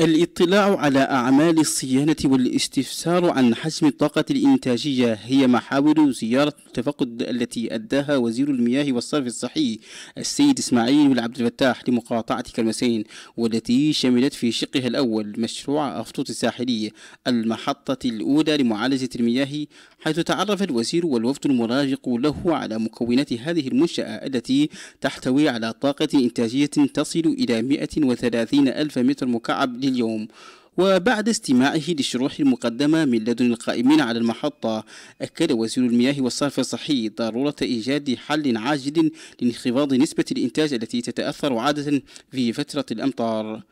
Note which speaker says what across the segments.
Speaker 1: الاطلاع على أعمال الصيانة والاستفسار عن حجم الطاقة الإنتاجية هي محاور زيارة التفقد التي أداها وزير المياه والصرف الصحي السيد إسماعيل بن عبد الفتاح لمقاطعة كرمسين والتي شملت في شقها الأول مشروع أفطوط الساحلي المحطة الأولى لمعالجة المياه حيث تعرف الوزير والوفد المرافق له على مكونات هذه المنشأة التي تحتوي على طاقة إنتاجية تصل إلى 130 ألف متر مكعب اليوم وبعد استماعه للشروح المقدمة من لدن القائمين على المحطة أكد وزير المياه والصرف الصحي ضرورة إيجاد حل عاجل لانخفاض نسبة الإنتاج التي تتأثر عادة في فترة الأمطار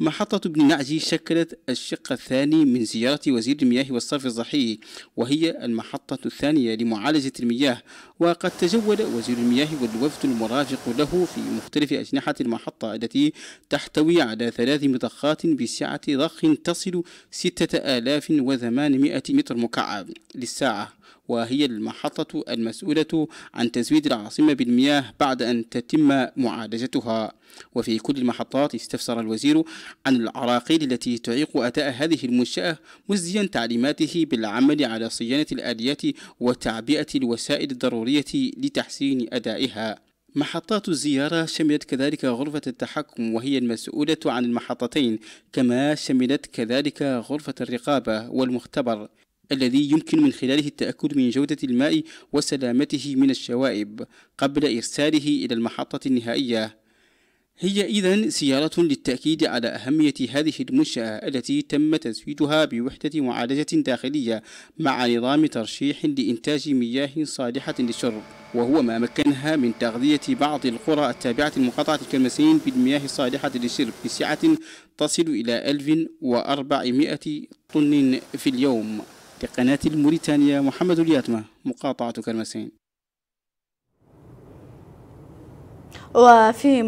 Speaker 1: محطة ابن نعجي شكلت الشق الثاني من زيارة وزير المياه والصرف الصحي وهي المحطة الثانية لمعالجة المياه وقد تجول وزير المياه والوفد المرافق له في مختلف أجنحة المحطة التي تحتوي على ثلاث مضخات بسعة ضخ تصل 6800 متر مكعب للساعة وهي المحطة المسؤولة عن تزويد العاصمة بالمياه بعد أن تتم معالجتها وفي كل المحطات استفسر الوزير عن العراقيل التي تعيق أداء هذه المنشأة مزيا تعليماته بالعمل على صيانة الآليات وتعبئة الوسائل الضرورية لتحسين أدائها محطات الزيارة شملت كذلك غرفة التحكم وهي المسؤولة عن المحطتين كما شملت كذلك غرفة الرقابة والمختبر الذي يمكن من خلاله التأكد من جودة الماء وسلامته من الشوائب قبل إرساله إلى المحطة النهائية هي إذا سيارة للتأكيد على أهمية هذه المنشأة التي تم تزويدها بوحدة معالجة داخلية مع نظام ترشيح لإنتاج مياه صالحة للشرب وهو ما مكنها من تغذية بعض القرى التابعة لمقاطعة الكلمسين بالمياه الصالحة للشرب بسعة تصل إلى 1400 طن في اليوم لقناة الموريتانية محمد الياتمة مقاطعة كرمسين وفي